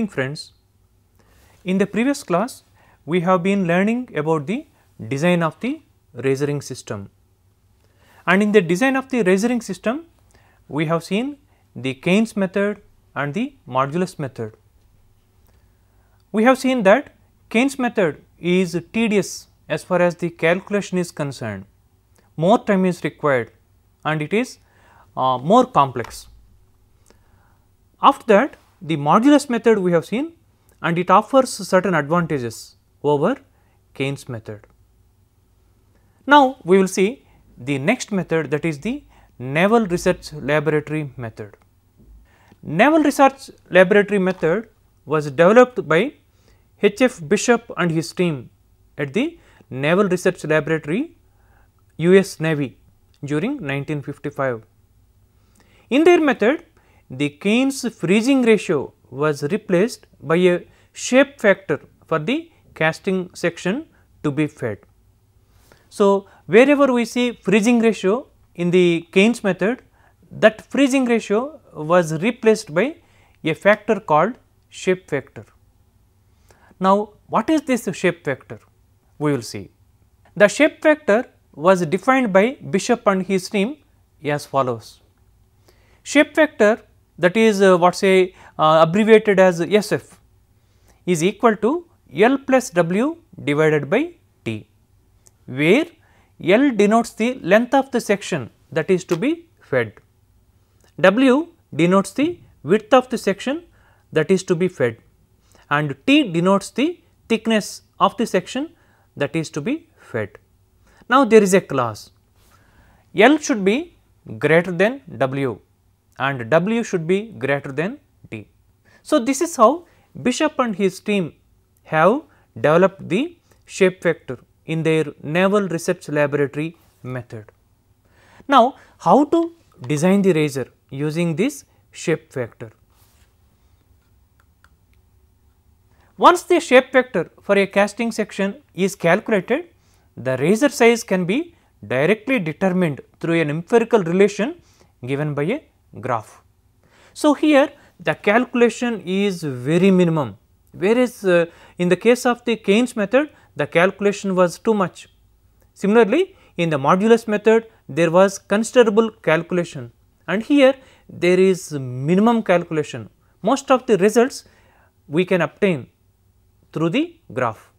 morning friends. In the previous class, we have been learning about the design of the razoring system. And in the design of the razoring system, we have seen the Keynes method and the modulus method. We have seen that Keynes method is tedious as far as the calculation is concerned, more time is required and it is uh, more complex. After that the modulus method we have seen and it offers certain advantages over Keynes method. Now, we will see the next method that is the Naval Research Laboratory method. Naval Research Laboratory method was developed by H. F. Bishop and his team at the Naval Research Laboratory, U. S. Navy during 1955. In their method, the Keynes freezing ratio was replaced by a shape factor for the casting section to be fed. So, wherever we see freezing ratio in the Keynes method that freezing ratio was replaced by a factor called shape factor. Now, what is this shape factor? We will see. The shape factor was defined by Bishop and his team as follows. Shape factor that is uh, what say uh, abbreviated as SF is equal to L plus W divided by T, where L denotes the length of the section that is to be fed, W denotes the width of the section that is to be fed and T denotes the thickness of the section that is to be fed. Now, there is a clause L should be greater than W and W should be greater than D. So, this is how Bishop and his team have developed the shape factor in their naval research laboratory method. Now, how to design the razor using this shape factor? Once the shape factor for a casting section is calculated, the razor size can be directly determined through an empirical relation given by a graph. So, here the calculation is very minimum whereas, uh, in the case of the Keynes method the calculation was too much. Similarly, in the modulus method there was considerable calculation and here there is minimum calculation. Most of the results we can obtain through the graph.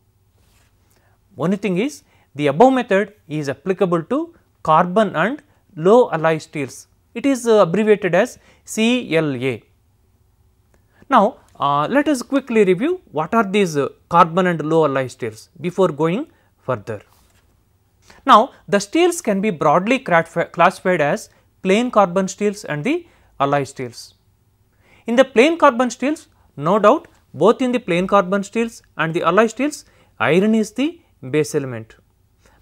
Only thing is the above method is applicable to carbon and low alloy steels it is uh, abbreviated as CLA. Now, uh, let us quickly review what are these uh, carbon and low alloy steels before going further. Now, the steels can be broadly classified as plain carbon steels and the alloy steels. In the plain carbon steels, no doubt both in the plain carbon steels and the alloy steels, iron is the base element.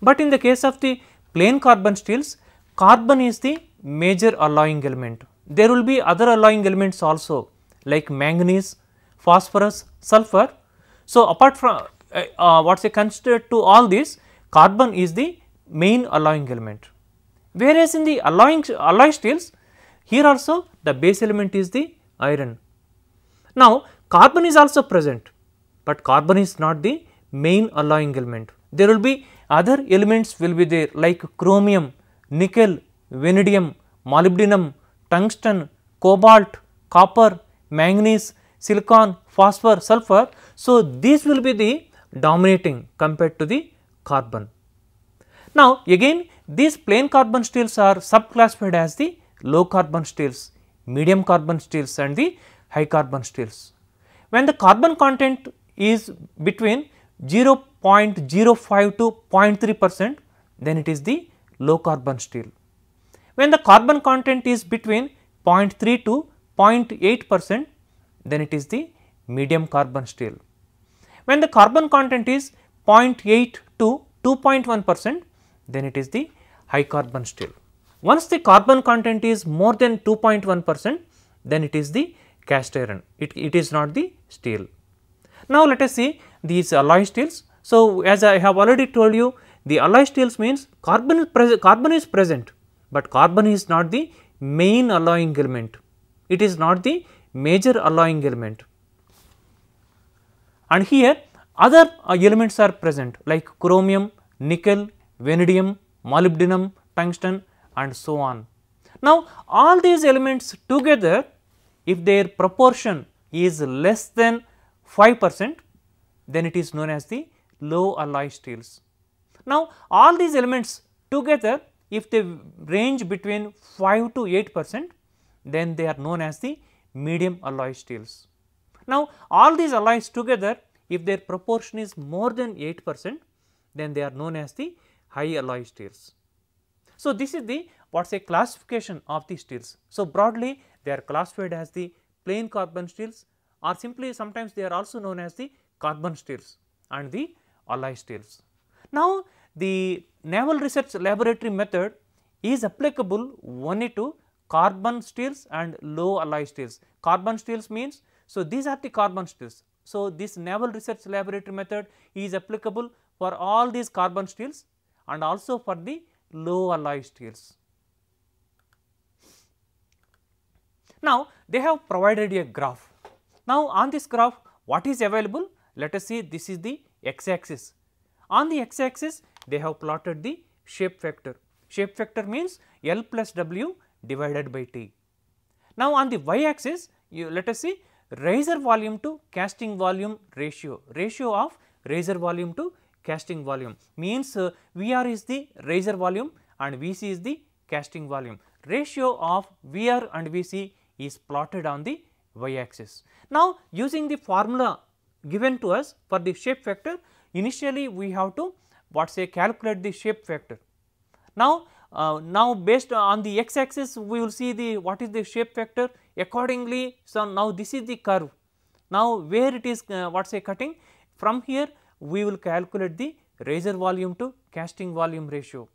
But in the case of the plain carbon steels, carbon is the major alloying element. There will be other alloying elements also like manganese, phosphorus, sulfur. So, apart from uh, uh, what is considered to all these carbon is the main alloying element. Whereas, in the alloying alloy steels here also the base element is the iron. Now, carbon is also present, but carbon is not the main alloying element. There will be other elements will be there like chromium, nickel, vanadium, molybdenum, tungsten, cobalt, copper, manganese, silicon, phosphor, sulfur. So, these will be the dominating compared to the carbon. Now, again these plain carbon steels are subclassified as the low carbon steels, medium carbon steels and the high carbon steels. When the carbon content is between 0.05 to 0.3 percent, then it is the low carbon steel. When the carbon content is between 0.3 to 0.8 percent, then it is the medium carbon steel. When the carbon content is 0.8 to 2.1 percent, then it is the high carbon steel. Once the carbon content is more than 2.1 percent, then it is the cast iron, it, it is not the steel. Now, let us see these alloy steels. So, as I have already told you, the alloy steels means carbon, carbon is present but carbon is not the main alloying element, it is not the major alloying element. And here other uh, elements are present like chromium, nickel, vanadium, molybdenum, tungsten and so on. Now, all these elements together if their proportion is less than 5 percent then it is known as the low alloy steels. Now, all these elements together if they range between 5 to 8 percent then they are known as the medium alloy steels. Now, all these alloys together if their proportion is more than 8 percent then they are known as the high alloy steels. So, this is the what is a classification of the steels. So, broadly they are classified as the plain carbon steels or simply sometimes they are also known as the carbon steels and the alloy steels. Now, the naval research laboratory method is applicable only to carbon steels and low alloy steels. Carbon steels means, so these are the carbon steels. So, this naval research laboratory method is applicable for all these carbon steels and also for the low alloy steels. Now, they have provided a graph. Now, on this graph what is available? Let us see this is the x axis. On the x axis they have plotted the shape factor. Shape factor means L plus W divided by T. Now, on the y axis you let us see riser volume to casting volume ratio, ratio of riser volume to casting volume means uh, VR is the riser volume and VC is the casting volume. Ratio of VR and VC is plotted on the y axis. Now, using the formula given to us for the shape factor initially we have to what say calculate the shape factor. Now, uh, now based on the x axis we will see the what is the shape factor accordingly. So, now this is the curve. Now, where it is uh, what say cutting from here we will calculate the razor volume to casting volume ratio.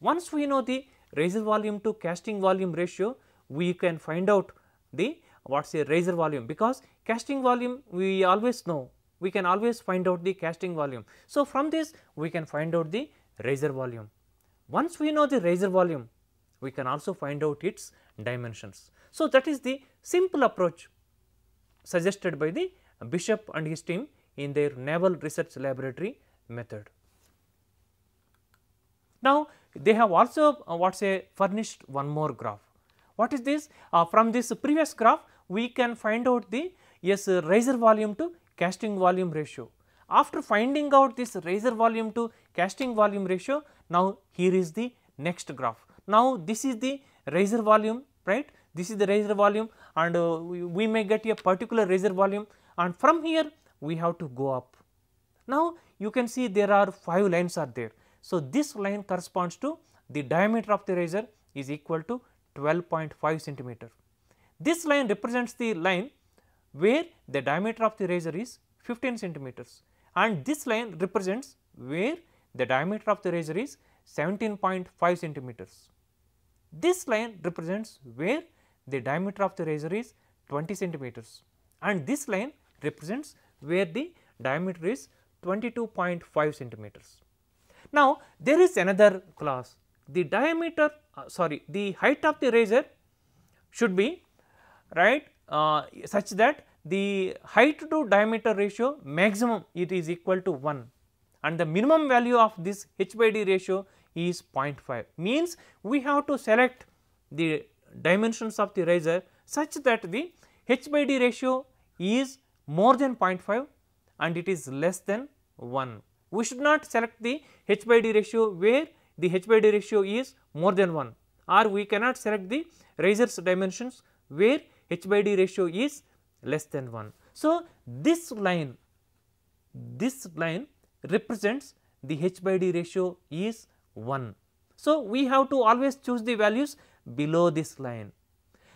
Once we know the razor volume to casting volume ratio we can find out the what say razor volume because casting volume we always know we can always find out the casting volume. So, from this we can find out the riser volume. Once we know the riser volume, we can also find out its dimensions. So, that is the simple approach suggested by the Bishop and his team in their Naval Research Laboratory method. Now, they have also uh, what say furnished one more graph. What is this? Uh, from this previous graph, we can find out the yes uh, riser volume to casting volume ratio. After finding out this riser volume to casting volume ratio, now here is the next graph. Now, this is the riser volume, right? This is the riser volume and uh, we, we may get a particular riser volume and from here we have to go up. Now, you can see there are 5 lines are there. So, this line corresponds to the diameter of the riser is equal to 12.5 centimeter. This line represents the line where the diameter of the razor is 15 centimeters and this line represents where the diameter of the razor is 17.5 centimeters. This line represents where the diameter of the razor is 20 centimeters and this line represents where the diameter is 22.5 centimeters. Now, there is another class. the diameter uh, sorry the height of the razor should be right uh, such that the height to diameter ratio maximum it is equal to 1 and the minimum value of this h by d ratio is 0.5 means we have to select the dimensions of the riser such that the h by d ratio is more than 0.5 and it is less than 1. We should not select the h by d ratio where the h by d ratio is more than 1 or we cannot select the riser's dimensions where h by d ratio is less than 1. So, this line, this line represents the h by d ratio is 1. So, we have to always choose the values below this line.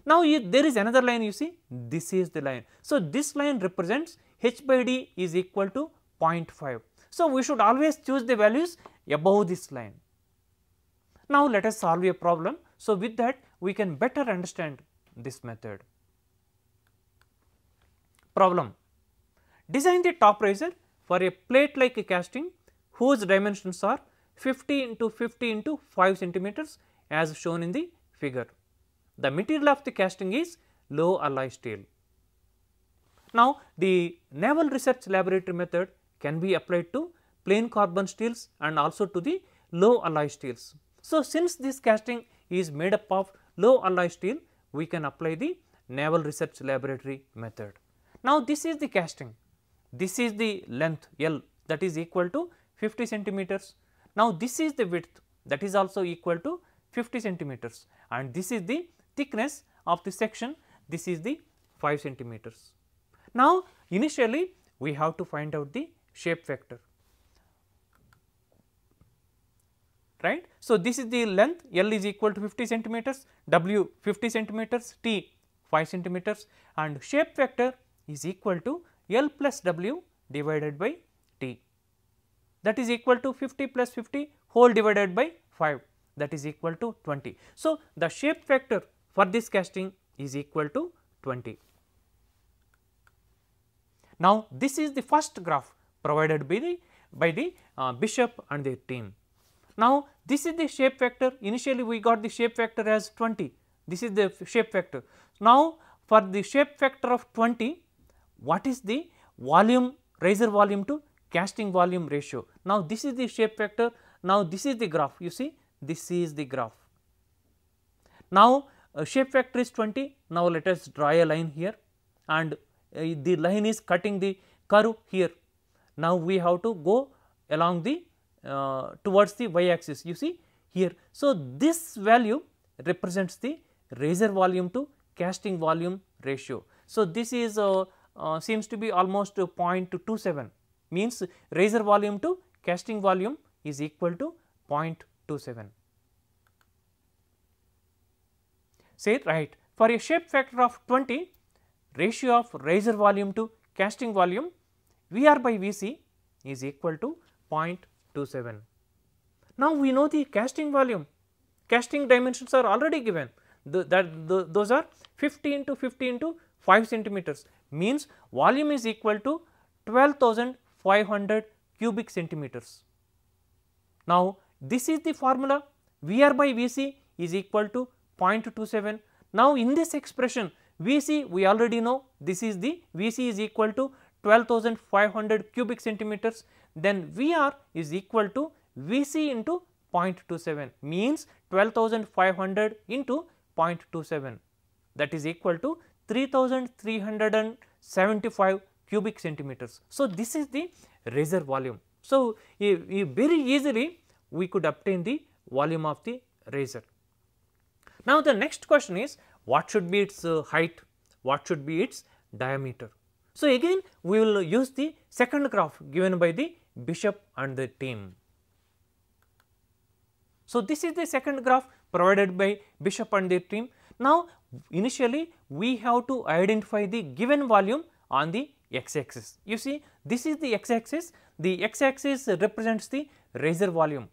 Now, there is another line you see this is the line. So, this line represents h by d is equal to 0.5. So, we should always choose the values above this line. Now, let us solve a problem. So, with that we can better understand this method problem. Design the top riser for a plate like a casting whose dimensions are 50 into 50 into 5 centimeters as shown in the figure. The material of the casting is low alloy steel. Now, the naval research laboratory method can be applied to plain carbon steels and also to the low alloy steels. So, since this casting is made up of low alloy steel, we can apply the naval research laboratory method. Now, this is the casting, this is the length L that is equal to 50 centimeters. Now, this is the width that is also equal to 50 centimeters and this is the thickness of the section, this is the 5 centimeters. Now, initially we have to find out the shape factor right. So, this is the length L is equal to 50 centimeters, W 50 centimeters, T 5 centimeters and shape factor is equal to L plus W divided by T that is equal to 50 plus 50 whole divided by 5 that is equal to 20. So, the shape factor for this casting is equal to 20. Now, this is the first graph provided by the by the uh, bishop and their team. Now, this is the shape factor initially we got the shape factor as 20 this is the shape factor. Now, for the shape factor of 20 what is the volume riser volume to casting volume ratio. Now, this is the shape factor, now this is the graph you see this is the graph. Now, uh, shape factor is 20, now let us draw a line here and uh, the line is cutting the curve here. Now, we have to go along the uh, towards the y axis you see here. So, this value represents the riser volume to casting volume ratio. So, this is a uh, uh, seems to be almost 0.27 means razor volume to casting volume is equal to 0.27. Say right for a shape factor of 20 ratio of razor volume to casting volume VR by VC is equal to 0.27. Now, we know the casting volume, casting dimensions are already given the, that the, those are 15 to 15 to 5 centimeters means volume is equal to 12,500 cubic centimeters. Now, this is the formula Vr by Vc is equal to 0.27. Now, in this expression Vc we already know this is the Vc is equal to 12,500 cubic centimeters then Vr is equal to Vc into 0.27 means 12,500 into 0.27 that is equal to 3375 cubic centimeters. So, this is the razor volume. So, very easily we could obtain the volume of the razor. Now, the next question is what should be its uh, height, what should be its diameter. So, again we will use the second graph given by the bishop and the team. So, this is the second graph provided by bishop and the team. Now, initially we have to identify the given volume on the x axis. You see this is the x axis, the x axis represents the riser volume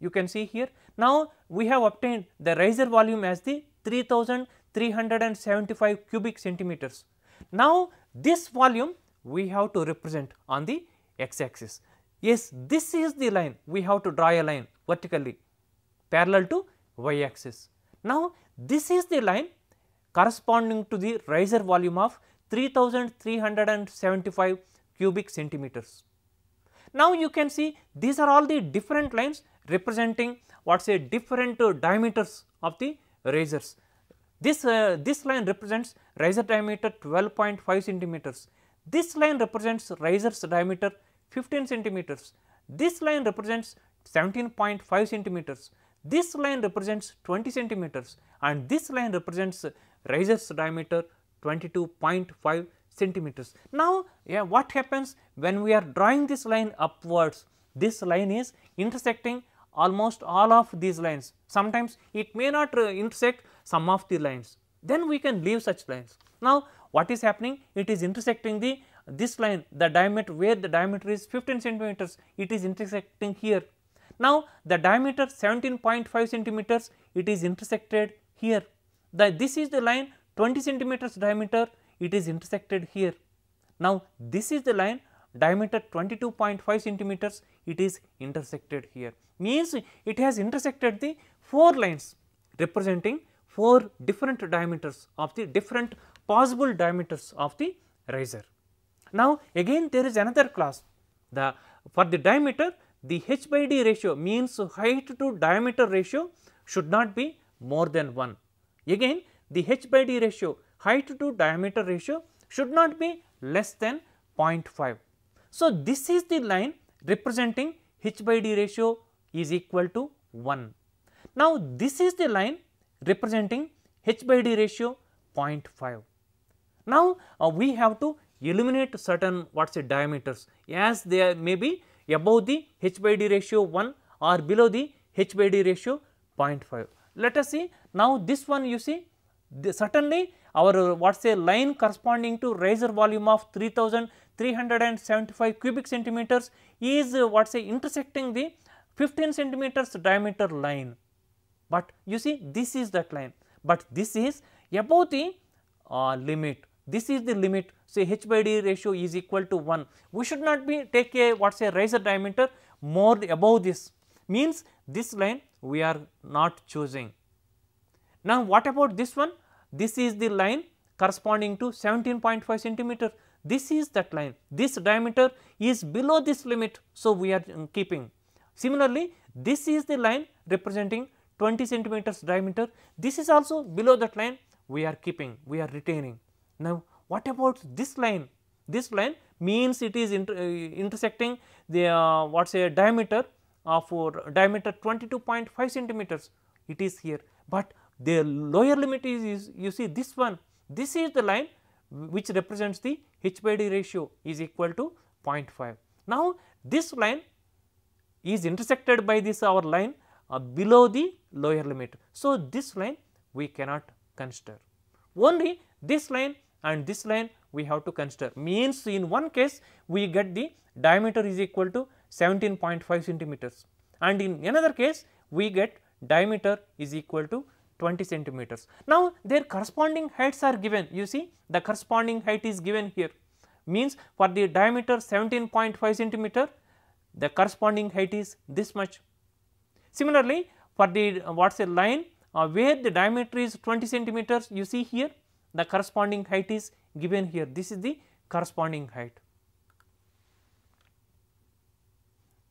you can see here. Now, we have obtained the riser volume as the 3375 cubic centimeters. Now, this volume we have to represent on the x axis. Yes, this is the line we have to draw a line vertically parallel to y axis. Now, this is the line corresponding to the riser volume of 3375 cubic centimeters. Now, you can see these are all the different lines representing what say different uh, diameters of the risers. This, uh, this line represents riser diameter 12.5 centimeters, this line represents riser's diameter 15 centimeters, this line represents 17.5 centimeters, this line represents 20 centimeters and this line represents rises diameter 22.5 centimeters. Now, yeah, what happens when we are drawing this line upwards? This line is intersecting almost all of these lines. Sometimes it may not uh, intersect some of the lines, then we can leave such lines. Now, what is happening? It is intersecting the this line the diameter where the diameter is 15 centimeters it is intersecting here. Now, the diameter 17.5 centimeters it is intersected here this is the line 20 centimeters diameter it is intersected here. Now, this is the line diameter 22.5 centimeters it is intersected here means it has intersected the four lines representing four different diameters of the different possible diameters of the riser. Now, again there is another class the for the diameter the h by d ratio means height to diameter ratio should not be more than 1 Again the h by d ratio height to diameter ratio should not be less than 0.5. So, this is the line representing h by d ratio is equal to 1. Now, this is the line representing h by d ratio 0.5. Now, uh, we have to eliminate certain what's the diameters as they may be above the h by d ratio 1 or below the h by d ratio 0.5. Let us see now this one you see the certainly our what is a line corresponding to riser volume of 3375 cubic centimeters is uh, what is a intersecting the 15 centimeters diameter line. But you see this is that line, but this is above the uh, limit this is the limit say h by d ratio is equal to 1. We should not be take a what say riser diameter more above this means this line we are not choosing. Now, what about this one? This is the line corresponding to 17.5 centimeter. This is that line, this diameter is below this limit. So, we are uh, keeping. Similarly, this is the line representing 20 centimeters diameter. This is also below that line we are keeping, we are retaining. Now, what about this line? This line means it is inter, uh, intersecting the uh, what say diameter uh, for diameter 22.5 centimeters it is here, but the lower limit is, is you see this one this is the line which represents the h by d ratio is equal to 0.5. Now, this line is intersected by this our line uh, below the lower limit. So, this line we cannot consider only this line and this line we have to consider means in one case we get the diameter is equal to 17.5 centimeters and in another case we get diameter is equal to 20 centimeters. Now, their corresponding heights are given you see the corresponding height is given here means for the diameter 17.5 centimeter the corresponding height is this much. Similarly, for the uh, what is a line uh, where the diameter is 20 centimeters you see here the corresponding height is given here this is the corresponding height.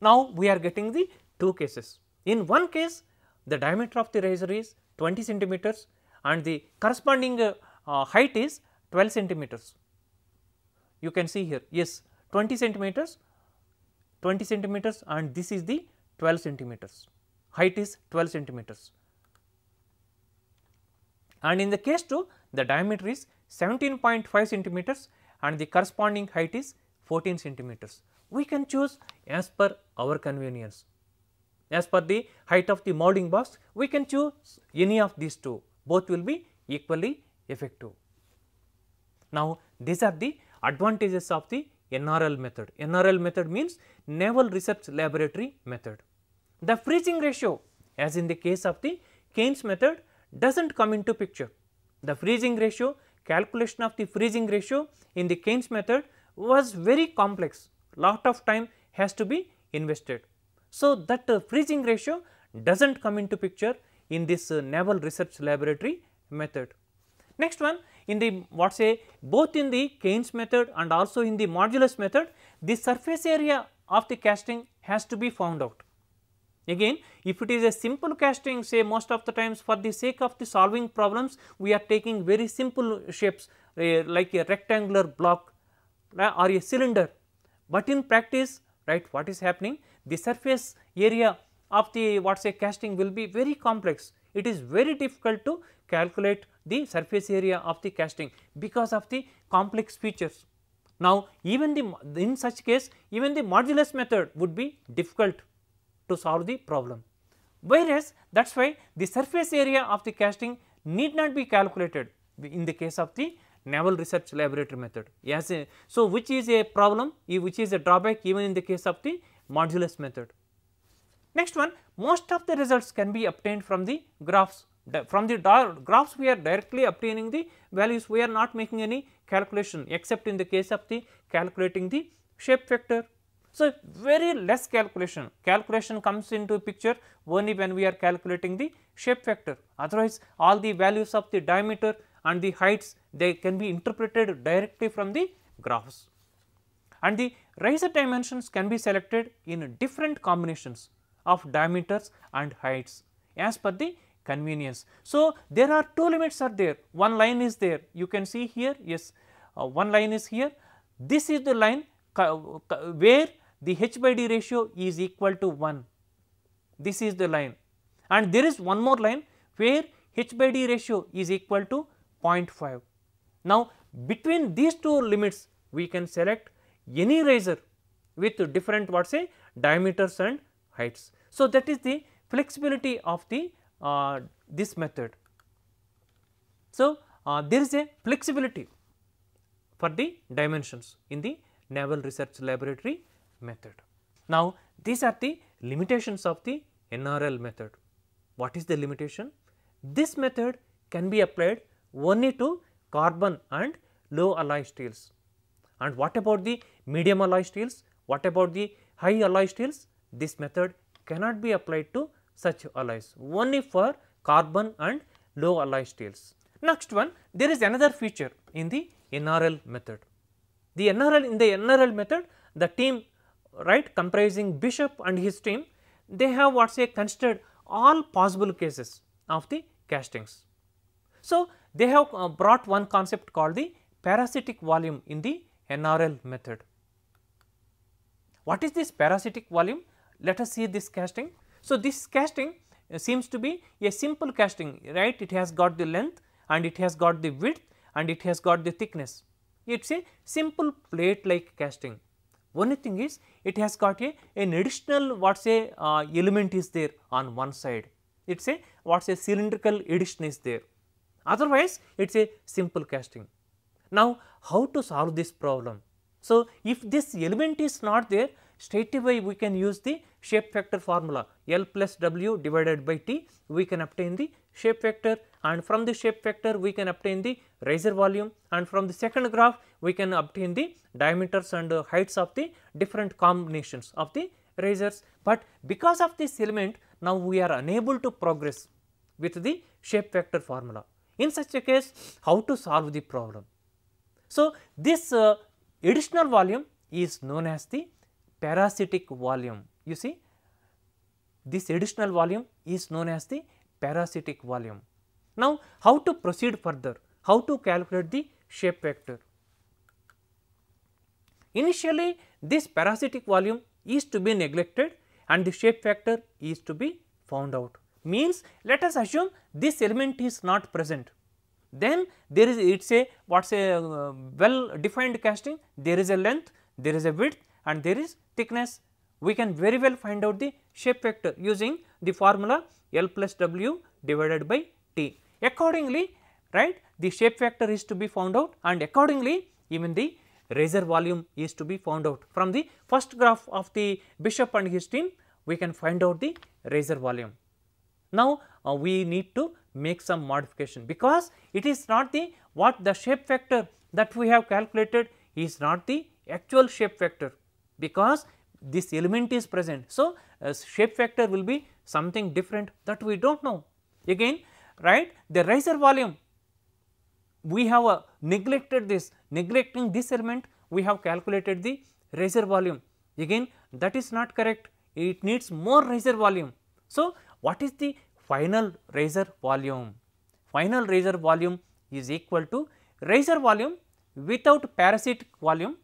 Now, we are getting the two cases. In one case, the diameter of the razor is 20 centimeters and the corresponding uh, uh, height is 12 centimeters. You can see here, yes, 20 centimeters, 20 centimeters and this is the 12 centimeters, height is 12 centimeters. And in the case 2, the diameter is 17.5 centimeters and the corresponding height is 14 centimeters we can choose as per our convenience. As per the height of the molding box, we can choose any of these two, both will be equally effective. Now, these are the advantages of the NRL method. NRL method means Naval Research Laboratory method. The freezing ratio as in the case of the Keynes method does not come into picture. The freezing ratio calculation of the freezing ratio in the Keynes method was very complex lot of time has to be invested. So, that uh, freezing ratio does not come into picture in this uh, naval research laboratory method. Next one in the what say both in the Keynes method and also in the modulus method the surface area of the casting has to be found out. Again if it is a simple casting say most of the times for the sake of the solving problems we are taking very simple shapes uh, like a rectangular block eh, or a cylinder but in practice, right, what is happening? The surface area of the what say casting will be very complex. It is very difficult to calculate the surface area of the casting because of the complex features. Now, even the in such case even the modulus method would be difficult to solve the problem. Whereas, that is why the surface area of the casting need not be calculated in the case of the naval research laboratory method. Yes, so which is a problem, which is a drawback even in the case of the modulus method. Next one, most of the results can be obtained from the graphs. From the graphs, we are directly obtaining the values. We are not making any calculation except in the case of the calculating the shape factor. So, very less calculation. Calculation comes into picture only when we are calculating the shape factor. Otherwise, all the values of the diameter and the heights they can be interpreted directly from the graphs. And the riser dimensions can be selected in different combinations of diameters and heights as per the convenience. So, there are two limits are there, one line is there, you can see here, yes, uh, one line is here, this is the line where the h by d ratio is equal to 1, this is the line and there is one more line where h by d ratio is equal to 0.5. Now, between these two limits we can select any razor with different what say diameters and heights. So, that is the flexibility of the uh, this method. So, uh, there is a flexibility for the dimensions in the Naval Research Laboratory method. Now, these are the limitations of the NRL method. What is the limitation? This method can be applied only to carbon and low alloy steels. And what about the medium alloy steels? What about the high alloy steels? This method cannot be applied to such alloys only for carbon and low alloy steels. Next one there is another feature in the NRL method. The NRL in the NRL method the team right comprising Bishop and his team they have what say considered all possible cases of the castings. So, they have uh, brought one concept called the parasitic volume in the NRL method. What is this parasitic volume? Let us see this casting. So, this casting uh, seems to be a simple casting, right? It has got the length and it has got the width and it has got the thickness. It is a simple plate like casting. Only thing is it has got a an additional what say uh, element is there on one side. It is a what say cylindrical addition is there otherwise it is a simple casting. Now, how to solve this problem? So, if this element is not there straight away we can use the shape factor formula L plus W divided by T we can obtain the shape factor and from the shape factor we can obtain the riser volume and from the second graph we can obtain the diameters and uh, heights of the different combinations of the risers. But because of this element now we are unable to progress with the shape factor formula. In such a case, how to solve the problem? So, this uh, additional volume is known as the parasitic volume. You see, this additional volume is known as the parasitic volume. Now, how to proceed further? How to calculate the shape vector? Initially, this parasitic volume is to be neglected and the shape factor is to be found out means let us assume this element is not present then there is it is a what is a uh, well defined casting there is a length there is a width and there is thickness we can very well find out the shape factor using the formula L plus W divided by T. Accordingly, right the shape factor is to be found out and accordingly even the razor volume is to be found out. From the first graph of the Bishop and his team, we can find out the razor volume. Now, uh, we need to make some modification because it is not the what the shape factor that we have calculated is not the actual shape factor because this element is present. So, uh, shape factor will be something different that we do not know. Again right the riser volume we have a uh, neglected this neglecting this element we have calculated the riser volume again that is not correct it needs more riser volume. So, what is the final razor volume? Final razor volume is equal to razor volume without parasitic volume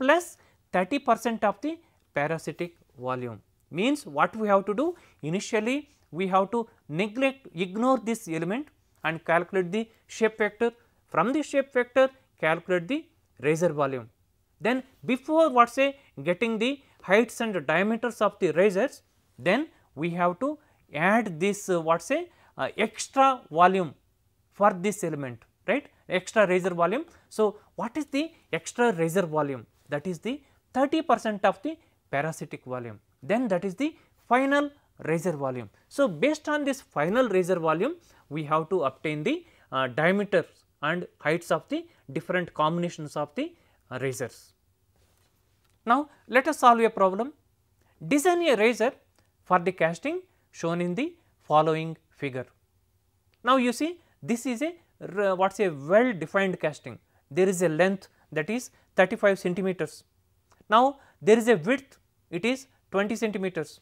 plus 30 percent of the parasitic volume. Means what we have to do? Initially we have to neglect ignore this element and calculate the shape vector. From the shape vector calculate the razor volume. Then before what say getting the heights and diameters of the razors then we have to add this uh, what say uh, extra volume for this element right extra razor volume. So, what is the extra razor volume that is the 30 percent of the parasitic volume then that is the final razor volume. So, based on this final razor volume we have to obtain the uh, diameters and heights of the different combinations of the uh, razors. Now, let us solve a problem design a razor for the casting shown in the following figure. Now, you see this is a what is a well defined casting, there is a length that is 35 centimeters. Now, there is a width it is 20 centimeters.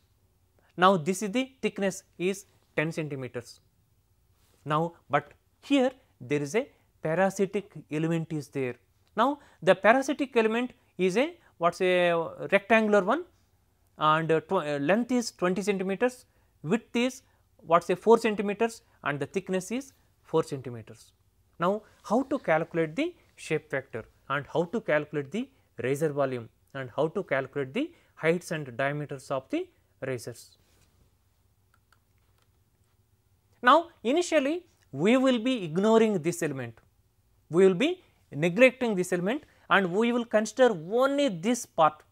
Now, this is the thickness is 10 centimeters. Now, but here there is a parasitic element is there. Now, the parasitic element is a what is a rectangular one and uh, uh length is 20 centimeters width is what say 4 centimeters and the thickness is 4 centimeters. Now, how to calculate the shape factor and how to calculate the razor volume and how to calculate the heights and diameters of the razors. Now, initially we will be ignoring this element, we will be neglecting this element and we will consider only this part,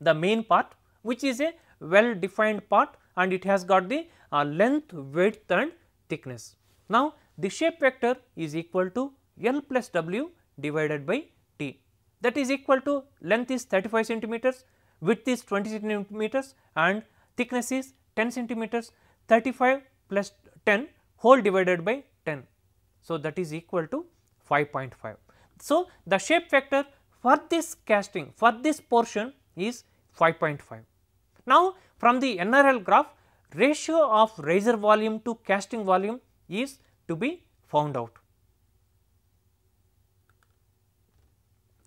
the main part which is a well defined part and it has got the uh, length, width and thickness. Now, the shape vector is equal to L plus W divided by T that is equal to length is 35 centimeters, width is 20 centimeters and thickness is 10 centimeters 35 plus 10 whole divided by 10. So, that is equal to 5.5. So, the shape factor for this casting for this portion is 5.5. Now, from the NRL graph, ratio of riser volume to casting volume is to be found out.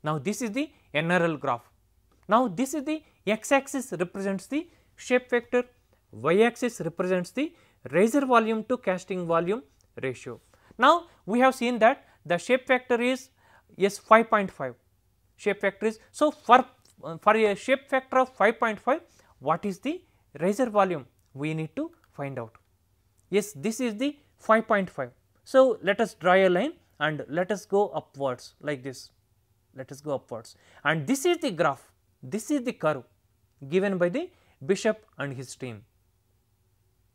Now, this is the NRL graph. Now, this is the x axis represents the shape factor, y axis represents the riser volume to casting volume ratio. Now, we have seen that the shape factor is yes 5.5 shape factor is. So, for, uh, for a shape factor of 5.5 what is the riser volume we need to find out. Yes, this is the 5.5. So, let us draw a line and let us go upwards like this, let us go upwards and this is the graph, this is the curve given by the Bishop and his team.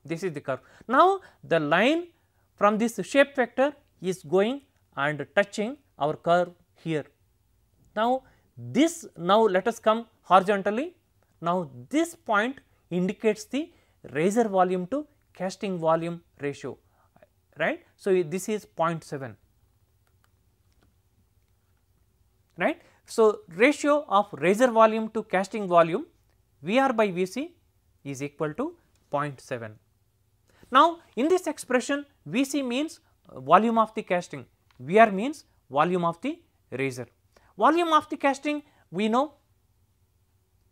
This is the curve. Now, the line from this shape vector is going and touching our curve here. Now, this now let us come horizontally now, this point indicates the razor volume to casting volume ratio right. So, this is 0.7 right. So, ratio of razor volume to casting volume VR by VC is equal to 0.7. Now, in this expression VC means uh, volume of the casting, VR means volume of the razor. Volume of the casting we know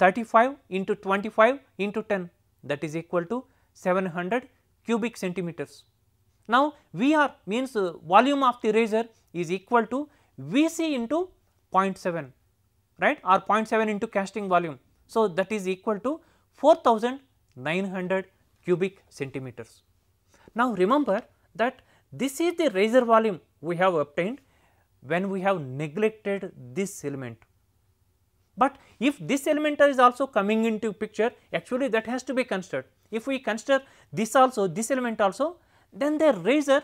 35 into 25 into 10 that is equal to 700 cubic centimeters. Now, Vr means uh, volume of the razor is equal to Vc into 0.7 right or 0.7 into casting volume. So, that is equal to 4900 cubic centimeters. Now, remember that this is the razor volume we have obtained when we have neglected this element. But if this element is also coming into picture actually that has to be considered. If we consider this also this element also then the razor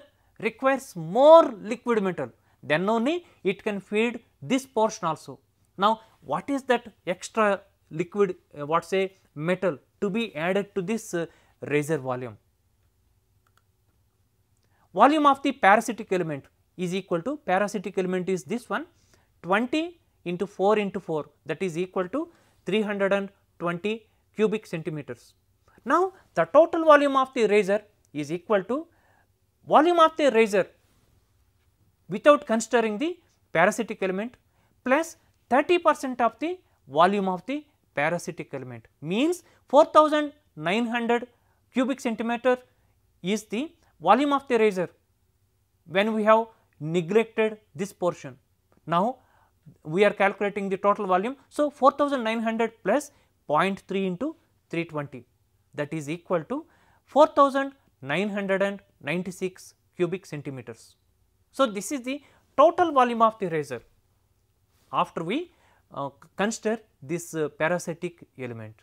requires more liquid metal then only it can feed this portion also. Now, what is that extra liquid uh, what say metal to be added to this uh, razor volume? Volume of the parasitic element is equal to parasitic element is this one 20 into 4 into 4 that is equal to 320 cubic centimeters. Now, the total volume of the razor is equal to volume of the razor without considering the parasitic element plus 30 percent of the volume of the parasitic element means 4900 cubic centimeter is the volume of the razor when we have neglected this portion. Now, we are calculating the total volume. So, 4900 plus 0.3 into 320 that is equal to 4996 cubic centimeters. So, this is the total volume of the razor after we uh, consider this uh, parasitic element.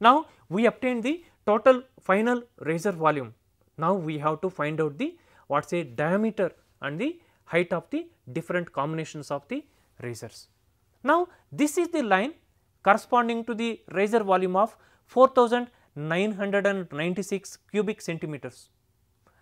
Now, we obtain the total final razor volume. Now, we have to find out the what is say diameter and the height of the different combinations of the razors. Now, this is the line corresponding to the razor volume of 4996 cubic centimeters.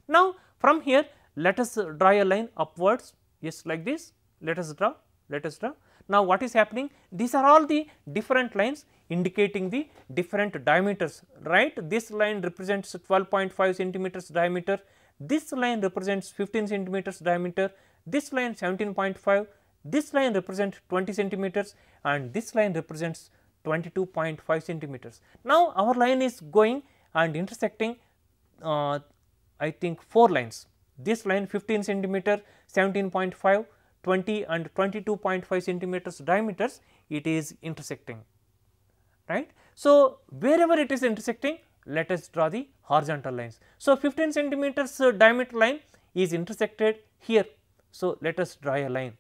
Now, from here let us draw a line upwards yes like this let us draw let us draw. Now, what is happening these are all the different lines indicating the different diameters right this line represents 12.5 centimeters diameter this line represents 15 centimeters diameter, this line 17.5, this line represents 20 centimeters and this line represents 22.5 centimeters. Now, our line is going and intersecting uh, I think 4 lines, this line 15 centimeter, 17.5, 20 and 22.5 centimeters diameters it is intersecting, right. So, wherever it is intersecting let us draw the horizontal lines. So, 15 centimeters uh, diameter line is intersected here. So, let us draw a line.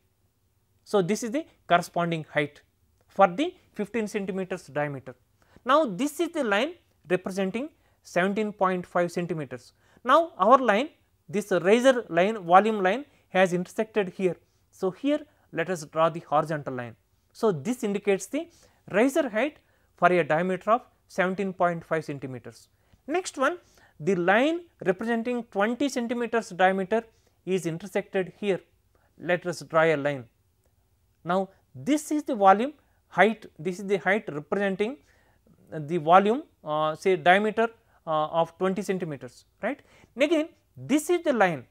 So, this is the corresponding height for the 15 centimeters diameter. Now, this is the line representing 17.5 centimeters. Now, our line this razor line volume line has intersected here. So, here let us draw the horizontal line. So, this indicates the razor height for a diameter of 17.5 centimeters. Next one the line representing 20 centimeters diameter is intersected here let us draw a line. Now, this is the volume height this is the height representing the volume uh, say diameter uh, of 20 centimeters right. And again this is the line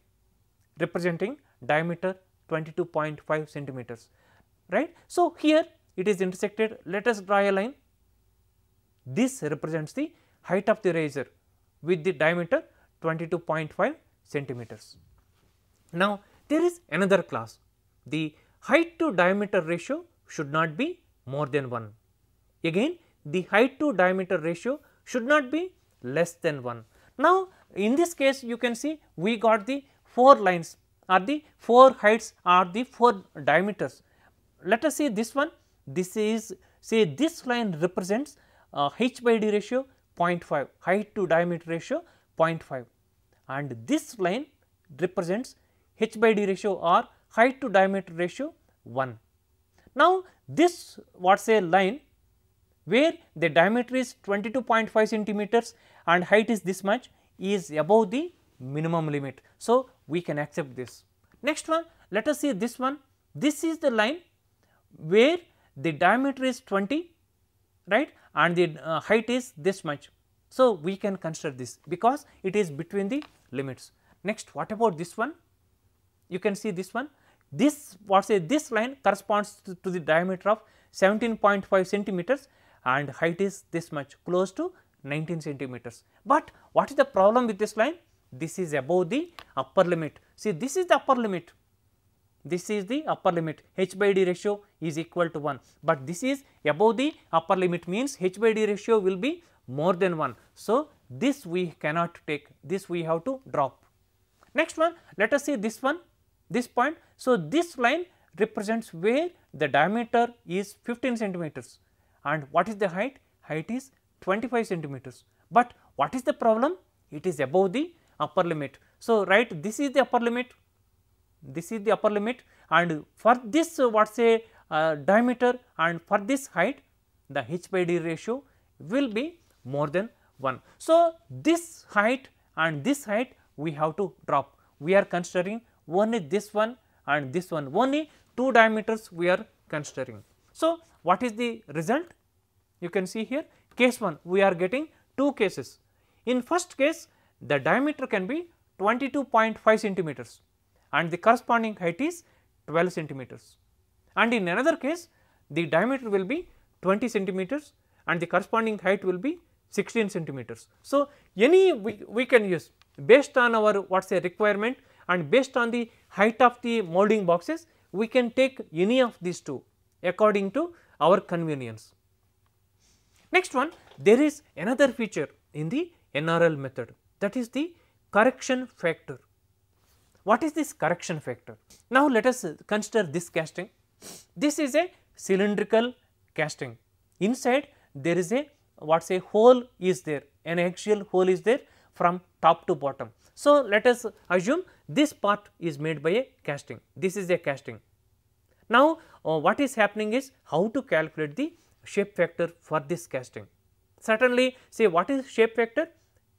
representing diameter 22.5 centimeters right. So, here it is intersected let us draw a line this represents the height of the razor with the diameter 22.5 centimeters. Now, there is another class. The height to diameter ratio should not be more than 1. Again, the height to diameter ratio should not be less than 1. Now, in this case you can see we got the 4 lines are the 4 heights are the 4 diameters. Let us see this one, this is say this line represents uh, h by d ratio 0.5, height to diameter ratio 0.5 and this line represents h by d ratio or height to diameter ratio 1. Now, this what say line where the diameter is 22.5 centimeters and height is this much is above the minimum limit. So, we can accept this. Next one, let us see this one. This is the line where the diameter is 20, right, and the uh, height is this much. So, we can consider this because it is between the limits. Next what about this one? You can see this one this what say this line corresponds to, to the diameter of 17.5 centimeters and height is this much close to 19 centimeters. But what is the problem with this line? This is above the upper limit. See this is the upper limit this is the upper limit h by d ratio is equal to 1, but this is above the upper limit means h by d ratio will be more than 1. So, this we cannot take this we have to drop. Next one let us see this one this point. So, this line represents where the diameter is 15 centimeters and what is the height? Height is 25 centimeters, but what is the problem? It is above the upper limit. So, right this is the upper limit this is the upper limit and for this what say uh, diameter and for this height the h by d ratio will be more than 1. So, this height and this height we have to drop. We are considering only this one and this one only two diameters we are considering. So, what is the result? You can see here case 1 we are getting two cases. In first case the diameter can be 22.5 centimeters and the corresponding height is 12 centimeters. And in another case the diameter will be 20 centimeters and the corresponding height will be 16 centimeters. So, any we, we can use based on our what is a requirement and based on the height of the molding boxes we can take any of these two according to our convenience. Next one there is another feature in the NRL method that is the correction factor. What is this correction factor? Now, let us consider this casting. This is a cylindrical casting. Inside there is a what say hole is there, an axial hole is there from top to bottom. So, let us assume this part is made by a casting, this is a casting. Now, uh, what is happening is how to calculate the shape factor for this casting. Certainly, say what is shape factor?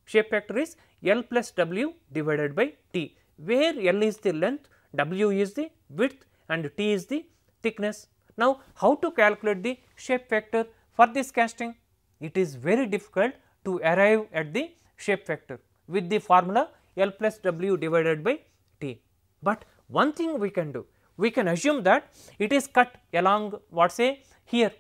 Shape factor is L plus W divided by T where L is the length, W is the width and T is the thickness. Now, how to calculate the shape factor for this casting? It is very difficult to arrive at the shape factor with the formula L plus W divided by T. But one thing we can do, we can assume that it is cut along what say here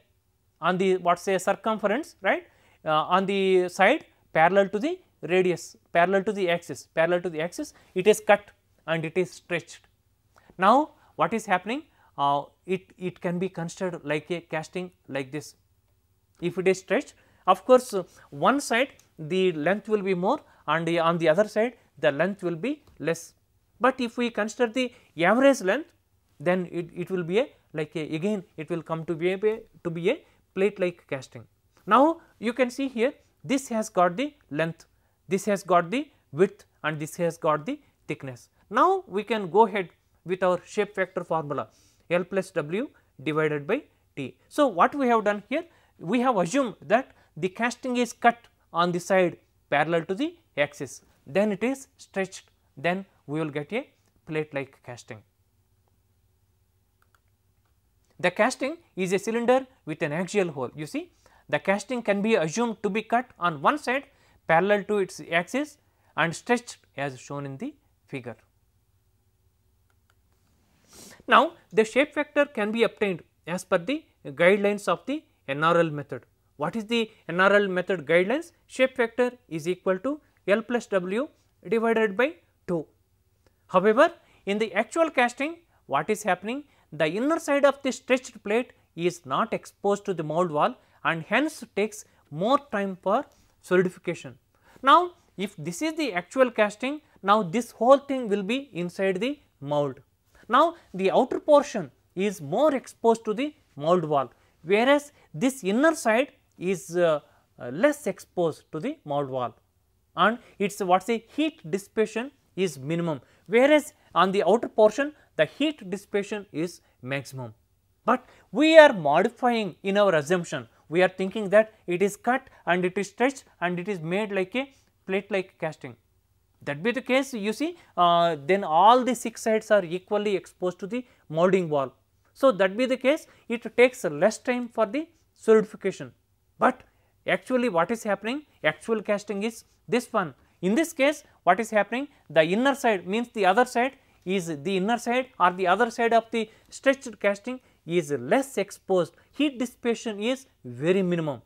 on the what say circumference right uh, on the side parallel to the radius parallel to the axis, parallel to the axis it is cut and it is stretched. Now, what is happening? Uh, it, it can be considered like a casting like this. If it is stretched, of course, uh, one side the length will be more and uh, on the other side the length will be less. But if we consider the average length, then it, it will be a like a again it will come to be a, to be a plate like casting. Now, you can see here this has got the length this has got the width and this has got the thickness. Now, we can go ahead with our shape factor formula L plus W divided by T. So, what we have done here? We have assumed that the casting is cut on the side parallel to the axis, then it is stretched, then we will get a plate like casting. The casting is a cylinder with an axial hole. You see, the casting can be assumed to be cut on one side parallel to its axis and stretched as shown in the figure. Now, the shape factor can be obtained as per the guidelines of the NRL method. What is the NRL method guidelines? Shape factor is equal to L plus W divided by 2. However, in the actual casting what is happening? The inner side of the stretched plate is not exposed to the mold wall and hence takes more time for solidification. Now, if this is the actual casting, now this whole thing will be inside the mold. Now, the outer portion is more exposed to the mold wall, whereas this inner side is uh, uh, less exposed to the mold wall and it is what say heat dissipation is minimum, whereas on the outer portion the heat dissipation is maximum. But we are modifying in our assumption, we are thinking that it is cut and it is stretched and it is made like a plate like casting. That be the case you see uh, then all the 6 sides are equally exposed to the molding wall. So, that be the case it takes less time for the solidification, but actually what is happening actual casting is this one. In this case what is happening the inner side means the other side is the inner side or the other side of the stretched casting is less exposed heat dissipation is very minimum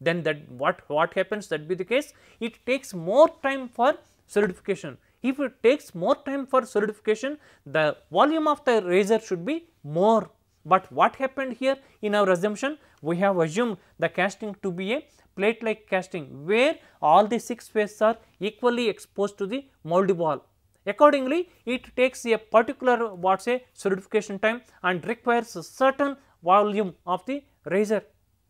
then that what what happens that be the case it takes more time for solidification if it takes more time for solidification the volume of the razor should be more but what happened here in our assumption we have assumed the casting to be a plate like casting where all the six faces are equally exposed to the moldy ball accordingly it takes a particular what say solidification time and requires certain volume of the razor,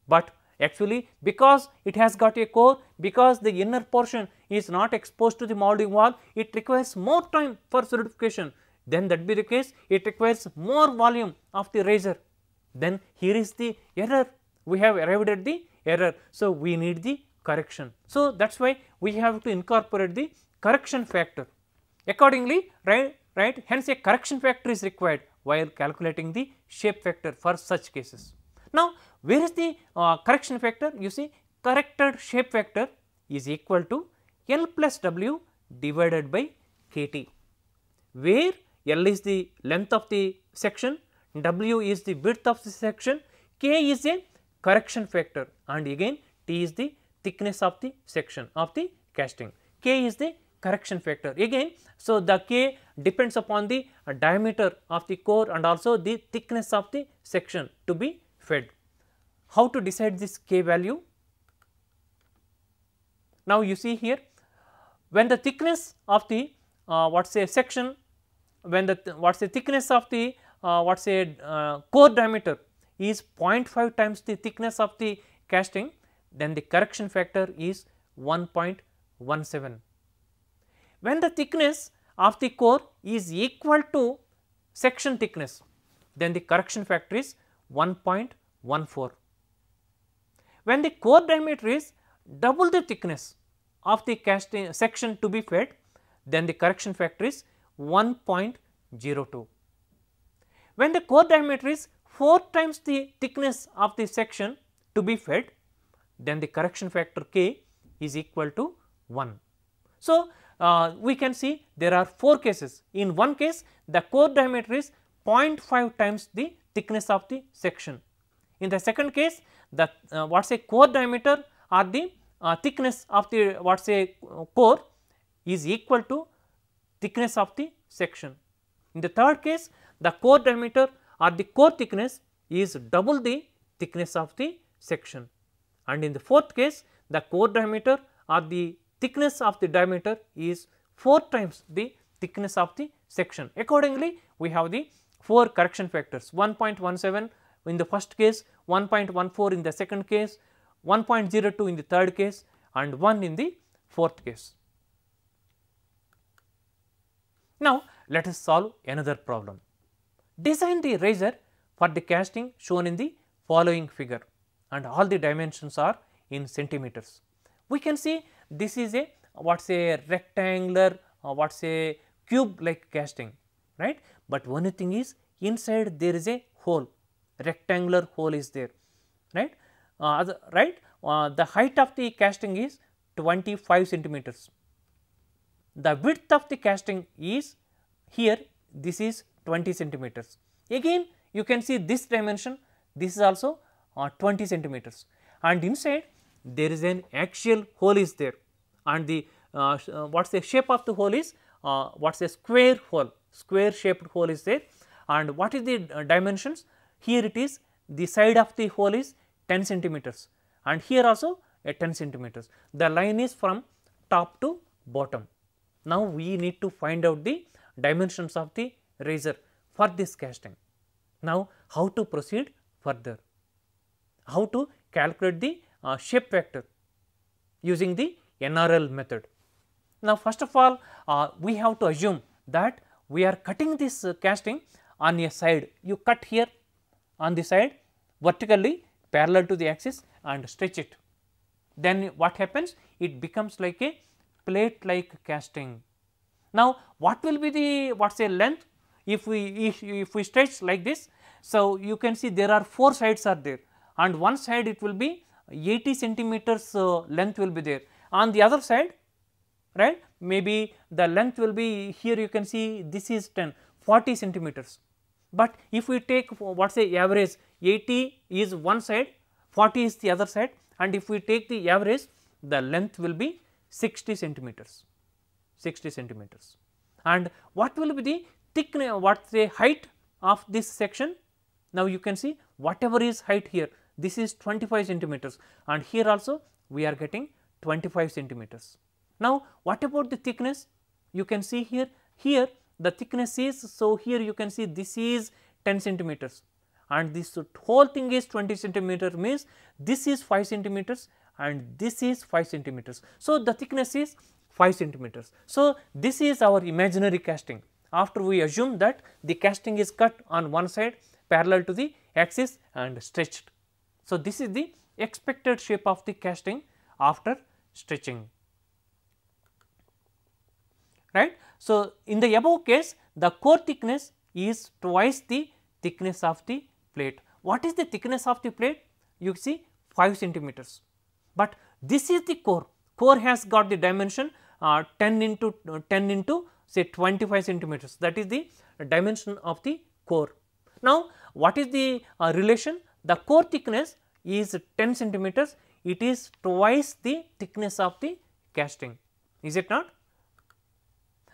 but actually because it has got a core, because the inner portion is not exposed to the molding wall, it requires more time for solidification. Then that be the case, it requires more volume of the razor. Then here is the error, we have arrived at the error. So, we need the correction. So, that is why we have to incorporate the correction factor. Accordingly, right, right, hence a correction factor is required while calculating the shape factor for such cases. Now, where is the uh, correction factor? You see corrected shape factor is equal to L plus W divided by K T, where L is the length of the section, W is the width of the section, K is a correction factor and again T is the thickness of the section of the casting. K is the correction factor. Again, so the k depends upon the diameter of the core and also the thickness of the section to be fed. How to decide this k value? Now, you see here when the thickness of the uh, what say section, when the th what say thickness of the uh, what say uh, core diameter is 0.5 times the thickness of the casting, then the correction factor is 1.17. When the thickness of the core is equal to section thickness, then the correction factor is 1.14. When the core diameter is double the thickness of the casting uh, section to be fed, then the correction factor is 1.02. When the core diameter is 4 times the thickness of the section to be fed, then the correction factor k is equal to 1. So, uh, we can see there are 4 cases. In one case the core diameter is 0.5 times the thickness of the section. In the second case the uh, what say core diameter or the uh, thickness of the what say uh, core is equal to thickness of the section. In the third case the core diameter or the core thickness is double the thickness of the section and in the fourth case the core diameter or the thickness of the diameter is 4 times the thickness of the section. Accordingly, we have the 4 correction factors 1.17 in the first case, 1.14 in the second case, 1.02 in the third case and 1 in the fourth case. Now, let us solve another problem. Design the razor for the casting shown in the following figure and all the dimensions are in centimeters. We can see this is a what is a rectangular or uh, what is a cube like casting right. But one thing is inside there is a hole rectangular hole is there right uh, the, right uh, the height of the casting is 25 centimeters. The width of the casting is here this is 20 centimeters. Again you can see this dimension this is also uh, 20 centimeters and inside there is an axial hole is there and the uh, uh what is the shape of the hole is uh, what is a square hole, square shaped hole is there and what is the uh, dimensions? Here it is the side of the hole is 10 centimeters and here also a 10 centimeters. The line is from top to bottom. Now, we need to find out the dimensions of the razor for this casting. Now, how to proceed further? How to calculate the uh, shape vector using the NRL method. Now, first of all uh, we have to assume that we are cutting this uh, casting on a side you cut here on the side vertically parallel to the axis and stretch it. Then what happens? It becomes like a plate like casting. Now, what will be the what is a length if we if, if we stretch like this? So, you can see there are four sides are there and one side it will be 80 centimeters uh, length will be there. On the other side, right, maybe the length will be here you can see this is 10, 40 centimeters. But if we take uh, what is the average 80 is one side, 40 is the other side and if we take the average the length will be 60 centimeters, 60 centimeters. And what will be the thickness, What say height of this section? Now, you can see whatever is height here this is 25 centimeters and here also we are getting 25 centimeters. Now, what about the thickness? You can see here, here the thickness is, so here you can see this is 10 centimeters and this whole thing is 20 centimeter means this is 5 centimeters and this is 5 centimeters. So, the thickness is 5 centimeters. So, this is our imaginary casting after we assume that the casting is cut on one side parallel to the axis and stretched. So, this is the expected shape of the casting after stretching right. So, in the above case the core thickness is twice the thickness of the plate. What is the thickness of the plate? You see 5 centimeters, but this is the core. Core has got the dimension uh, 10 into uh, 10 into say 25 centimeters that is the dimension of the core. Now, what is the uh, relation? The core thickness is 10 centimeters, it is twice the thickness of the casting, is it not?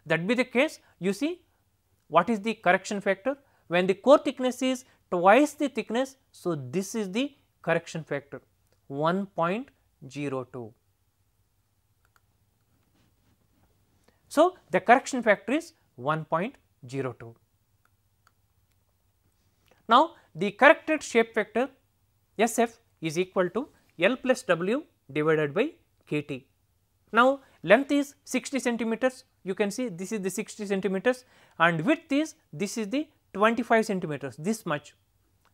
That be the case, you see what is the correction factor? When the core thickness is twice the thickness, so this is the correction factor 1.02. So, the correction factor is 1.02. Now, the corrected shape vector SF is equal to L plus W divided by KT. Now, length is 60 centimeters, you can see this is the 60 centimeters and width is this is the 25 centimeters, this much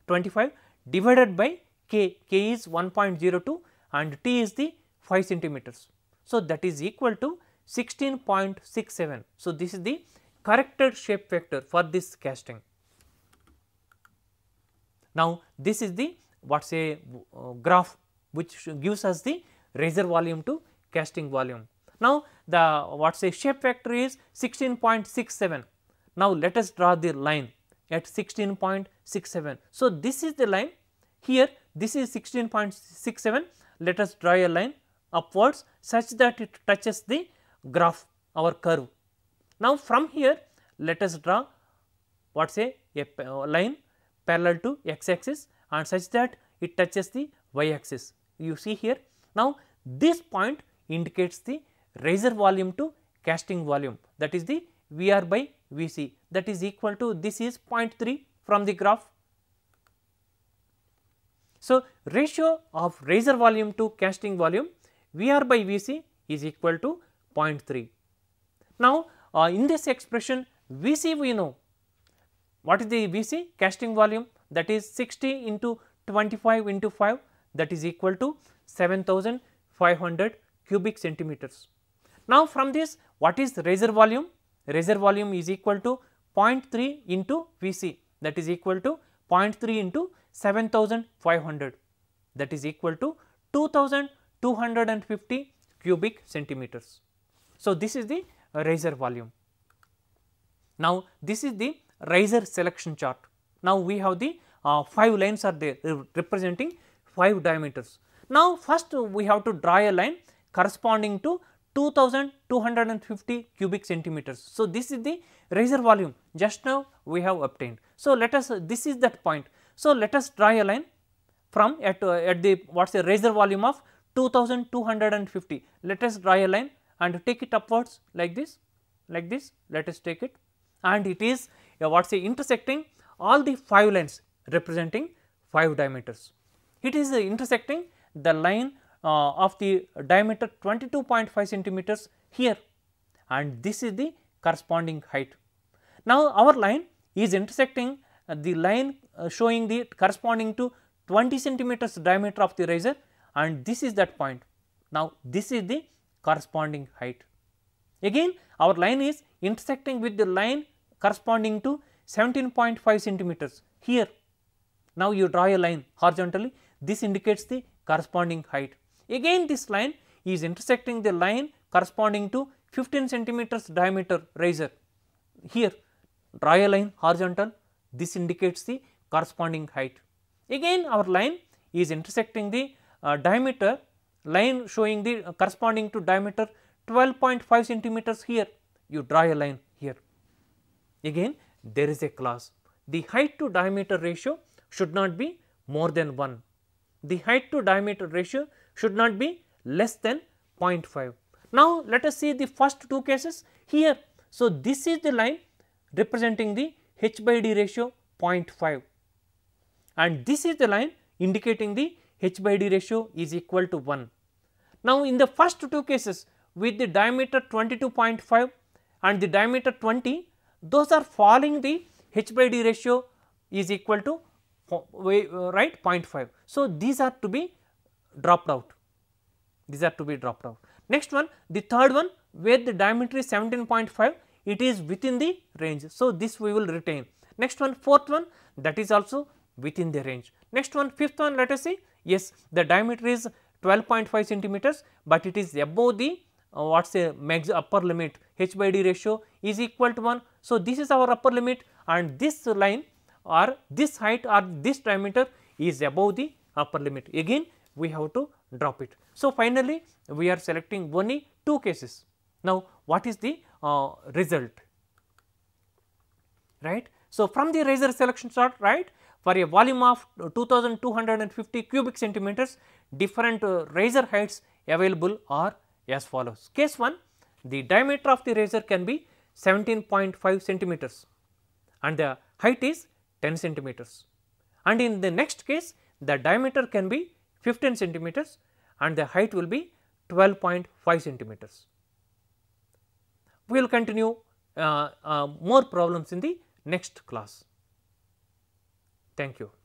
25 divided by k, k is 1.02 and t is the 5 centimeters. So, that is equal to 16.67. So, this is the corrected shape vector for this casting. Now, this is the what is a uh, graph which gives us the razor volume to casting volume. Now, the what is a shape factor is 16.67. Now, let us draw the line at 16.67. So, this is the line here this is 16.67 let us draw a line upwards such that it touches the graph our curve. Now, from here let us draw what say a line parallel to x axis and such that it touches the y axis you see here. Now, this point indicates the riser volume to casting volume that is the V r by V c that is equal to this is 0.3 from the graph. So, ratio of riser volume to casting volume V r by V c is equal to 0.3. Now, uh, in this expression V c we know what is the VC? Casting volume that is 60 into 25 into 5 that is equal to 7500 cubic centimeters. Now, from this what is razor volume? Razor volume is equal to 0.3 into VC that is equal to 0.3 into 7500 that is equal to 2250 cubic centimeters. So, this is the razor volume. Now, this is the riser selection chart. Now, we have the uh, 5 lines are there representing 5 diameters. Now, first we have to draw a line corresponding to 2250 cubic centimeters. So, this is the riser volume just now we have obtained. So, let us this is that point. So, let us draw a line from at, uh, at the what is the riser volume of 2250. Let us draw a line and take it upwards like this, like this, let us take it and it is yeah, what say intersecting all the 5 lines representing 5 diameters. It is intersecting the line uh, of the diameter 22.5 centimeters here and this is the corresponding height. Now, our line is intersecting uh, the line uh, showing the corresponding to 20 centimeters diameter of the riser and this is that point. Now, this is the corresponding height. Again, our line is intersecting with the line corresponding to 17.5 centimeters here. Now, you draw a line horizontally this indicates the corresponding height. Again this line is intersecting the line corresponding to 15 centimeters diameter riser. Here draw a line horizontal this indicates the corresponding height. Again our line is intersecting the uh, diameter line showing the uh, corresponding to diameter 12.5 centimeters here you draw a line Again there is a clause. The height to diameter ratio should not be more than 1. The height to diameter ratio should not be less than 0.5. Now, let us see the first two cases here. So, this is the line representing the h by d ratio 0.5 and this is the line indicating the h by d ratio is equal to 1. Now, in the first two cases with the diameter 22.5 and the diameter 20, those are falling the h by d ratio is equal to uh, right 0.5. So, these are to be dropped out, these are to be dropped out. Next one the third one where the diameter is 17.5 it is within the range. So, this we will retain. Next one fourth one that is also within the range. Next one fifth one let us see yes the diameter is 12.5 centimeters, but it is above the uh, what say max upper limit h by d ratio is equal to 1. So, this is our upper limit and this line or this height or this diameter is above the upper limit. Again we have to drop it. So, finally, we are selecting only two cases. Now, what is the uh, result? Right. So, from the razor selection chart, right, for a volume of 2250 cubic centimeters, different uh, razor heights available are as follows. Case 1, the diameter of the razor can be 17.5 centimeters and the height is 10 centimeters. And in the next case the diameter can be 15 centimeters and the height will be 12.5 centimeters. We will continue uh, uh, more problems in the next class. Thank you.